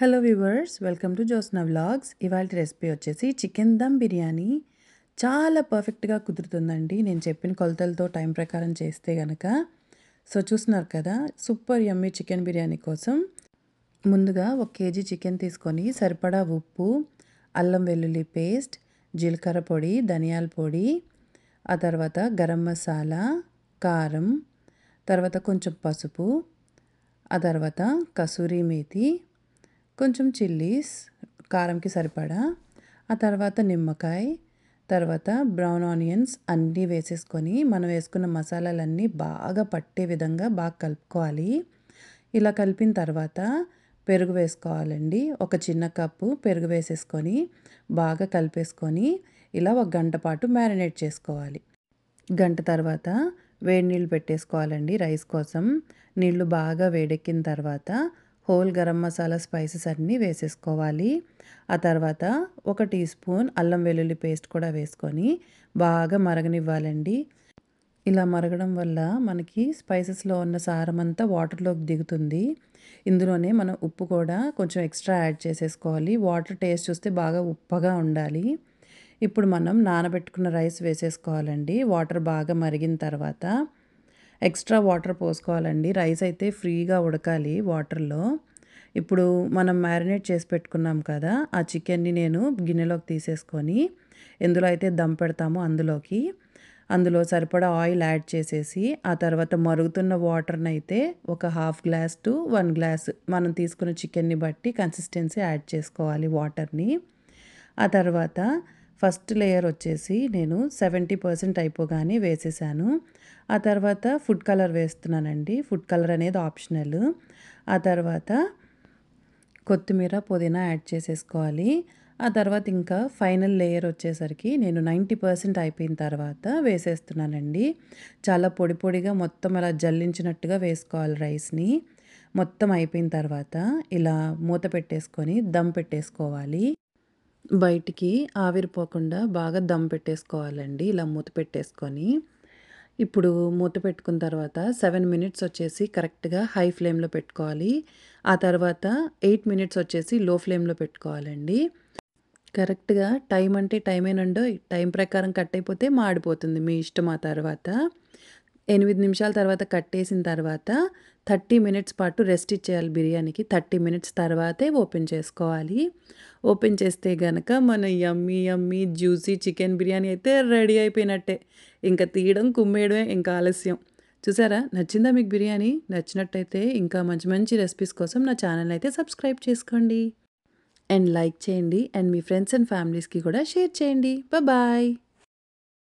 hello viewers welcome to Josna vlogs ఇవాళ recipe వచ్చేసి chicken dum biryani చాలా పర్ఫెక్ట్గా కుదురుతుందండి నేను చెప్పిన కొలతలతో టైం ప్రకారం చేస్తే గనక సో చూస్తున్నారు కదా సూపర్ యమ్మీ చికెన్ బిర్యానీ కోసం ముందుగా ఒక కేజీ చికెన్ తీసుకొని సరిపడా ఉప్పు అల్లం వెల్లుల్లి పేస్ట్ జీలకర్ర పొడి ధనియాల పొడి ఆ తర్వాత గరం మసాలా కారం తర్వాత కొంచెం పసుపు ఆ తర్వాత కసూరి మేతి కొంచెం చిల్లీస్ కారంకి సరిపడా ఆ తర్వాత నిమ్మకాయ తర్వాత బ్రౌన్ ఆనియన్స్ అన్నీ వేసేసుకొని మనం వేసుకున్న మసాలాలన్నీ బాగా పట్టే విధంగా బాగా కలుపుకోవాలి ఇలా కలిపిన తర్వాత పెరుగు వేసుకోవాలండి ఒక చిన్న కప్పు పెరుగు వేసేసుకొని బాగా కలిపేసుకొని ఇలా ఒక గంట పాటు మ్యారినేట్ చేసుకోవాలి గంట తర్వాత వేడి నీళ్ళు పెట్టేసుకోవాలండి రైస్ కోసం నీళ్లు బాగా వేడెక్కిన తర్వాత హోల్ గరం మసాలా స్పైసెస్ అన్నీ వేసేసుకోవాలి ఆ తర్వాత ఒక టీ స్పూన్ అల్లం వెల్లుల్లి పేస్ట్ కూడా వేసుకొని బాగా మరగనివ్వాలండి ఇలా మరగడం వల్ల మనకి స్పైసెస్లో ఉన్న సారం అంతా వాటర్లోకి దిగుతుంది ఇందులోనే మనం ఉప్పు కూడా కొంచెం ఎక్స్ట్రా యాడ్ చేసేసుకోవాలి వాటర్ టేస్ట్ చూస్తే బాగా ఉప్పగా ఉండాలి ఇప్పుడు మనం నానబెట్టుకున్న రైస్ వేసేసుకోవాలండి వాటర్ బాగా మరిగిన తర్వాత ఎక్స్ట్రా వాటర్ పోసుకోవాలండి రైస్ అయితే ఫ్రీగా ఉడకాలి వాటర్లో ఇప్పుడు మనం మ్యారినేట్ చేసి పెట్టుకున్నాం కదా ఆ చికెన్ని నేను గిన్నెలోకి తీసేసుకొని ఎందులో అయితే దమ్ పెడతామో అందులోకి అందులో సరిపడా ఆయిల్ యాడ్ చేసేసి ఆ తర్వాత మరుగుతున్న వాటర్ని అయితే ఒక half glass to one glass మనం తీసుకున్న చికెన్ని బట్టి కన్సిస్టెన్సీ యాడ్ చేసుకోవాలి వాటర్ని ఆ తర్వాత ఫస్ట్ లేయర్ వచ్చేసి నేను సెవెంటీ పర్సెంట్ అయిపోగానే వేసేసాను ఆ తర్వాత ఫుడ్ కలర్ వేస్తున్నానండి ఫుడ్ కలర్ అనేది ఆప్షనల్ ఆ తర్వాత కొత్తిమీర పుదీనా యాడ్ చేసేసుకోవాలి ఆ తర్వాత ఇంకా ఫైనల్ లేయర్ వచ్చేసరికి నేను నైంటీ పర్సెంట్ అయిపోయిన తర్వాత వేసేస్తున్నానండి చాలా పొడి పొడిగా మొత్తం అలా జల్లించినట్టుగా వేసుకోవాలి రైస్ని మొత్తం అయిపోయిన తర్వాత ఇలా మూత పెట్టేసుకొని దమ్ పెట్టేసుకోవాలి బయటికి ఆవిరిపోకుండా బాగా దమ్ పెట్టేసుకోవాలండి ఇలా మూత పెట్టేసుకొని ఇప్పుడు మూత పెట్టుకున్న తర్వాత సెవెన్ మినిట్స్ వచ్చేసి కరెక్ట్గా హై ఫ్లేమ్లో పెట్టుకోవాలి ఆ తర్వాత ఎయిట్ మినిట్స్ వచ్చేసి లో ఫ్లేమ్లో పెట్టుకోవాలండి కరెక్ట్గా టైం అంటే టైం ఏనండో టైం ప్రకారం కట్ అయిపోతే మాడిపోతుంది మీ ఇష్టం ఆ తర్వాత ఎనిమిది నిమిషాల తర్వాత కట్టేసిన తర్వాత థర్టీ మినిట్స్ పాటు రెస్ట్ ఇచ్చేయాలి బిర్యానీకి థర్టీ మినిట్స్ తర్వాతే ఓపెన్ చేసుకోవాలి ఓపెన్ చేస్తే గనక మన yummy yummy juicy chicken biryani అయితే రెడీ అయిపోయినట్టే ఇంకా తీయడం కుమ్మేయడమే ఇంకా ఆలస్యం చూసారా నచ్చిందా మీకు బిర్యానీ నచ్చినట్టయితే ఇంకా మంచి మంచి రెసిపీస్ కోసం నా ఛానల్ అయితే సబ్స్క్రైబ్ చేసుకోండి అండ్ లైక్ చేయండి అండ్ మీ ఫ్రెండ్స్ అండ్ ఫ్యామిలీస్కి కూడా షేర్ చేయండి బాయ్